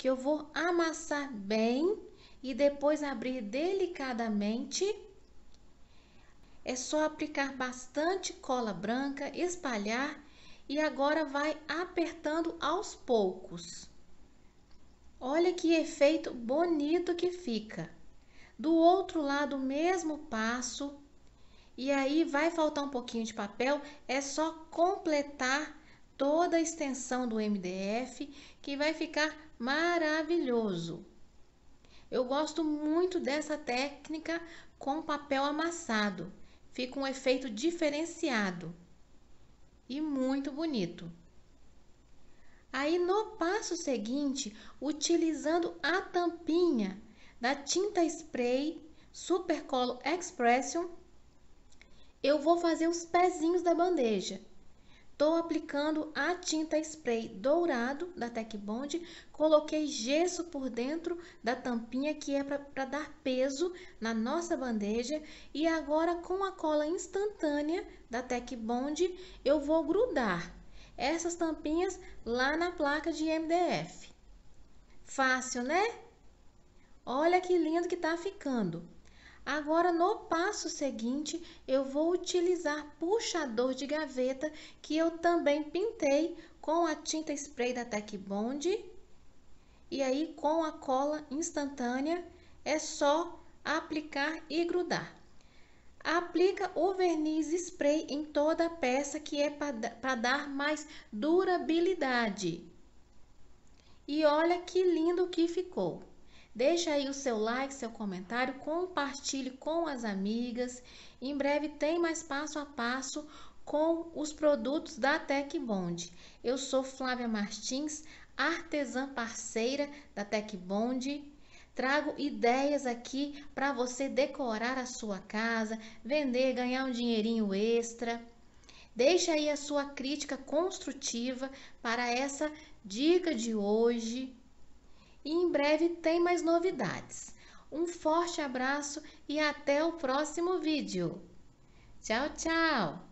que eu vou amassar bem e depois abrir delicadamente. É só aplicar bastante cola branca, espalhar e agora vai apertando aos poucos. Olha que efeito bonito que fica. Do outro lado, mesmo passo. E aí vai faltar um pouquinho de papel, é só completar toda a extensão do MDF, que vai ficar maravilhoso. Eu gosto muito dessa técnica com papel amassado. Fica um efeito diferenciado e muito bonito. Aí no passo seguinte, utilizando a tampinha da tinta spray Colo Expression, eu vou fazer os pezinhos da bandeja. Estou aplicando a tinta spray dourado da Tec Bond, coloquei gesso por dentro da tampinha que é para dar peso na nossa bandeja e agora com a cola instantânea da Tec Bond eu vou grudar essas tampinhas lá na placa de MDF. Fácil, né? Olha que lindo que está ficando! Agora, no passo seguinte, eu vou utilizar puxador de gaveta que eu também pintei com a tinta spray da Tech Bond. E aí, com a cola instantânea, é só aplicar e grudar. Aplica o verniz spray em toda a peça que é para dar mais durabilidade. E olha que lindo que ficou! Deixa aí o seu like, seu comentário, compartilhe com as amigas. Em breve tem mais passo a passo com os produtos da Tech Bond. Eu sou Flávia Martins, artesã parceira da Tech Bond. Trago ideias aqui para você decorar a sua casa, vender, ganhar um dinheirinho extra. Deixa aí a sua crítica construtiva para essa dica de hoje. E em breve tem mais novidades. Um forte abraço e até o próximo vídeo. Tchau, tchau!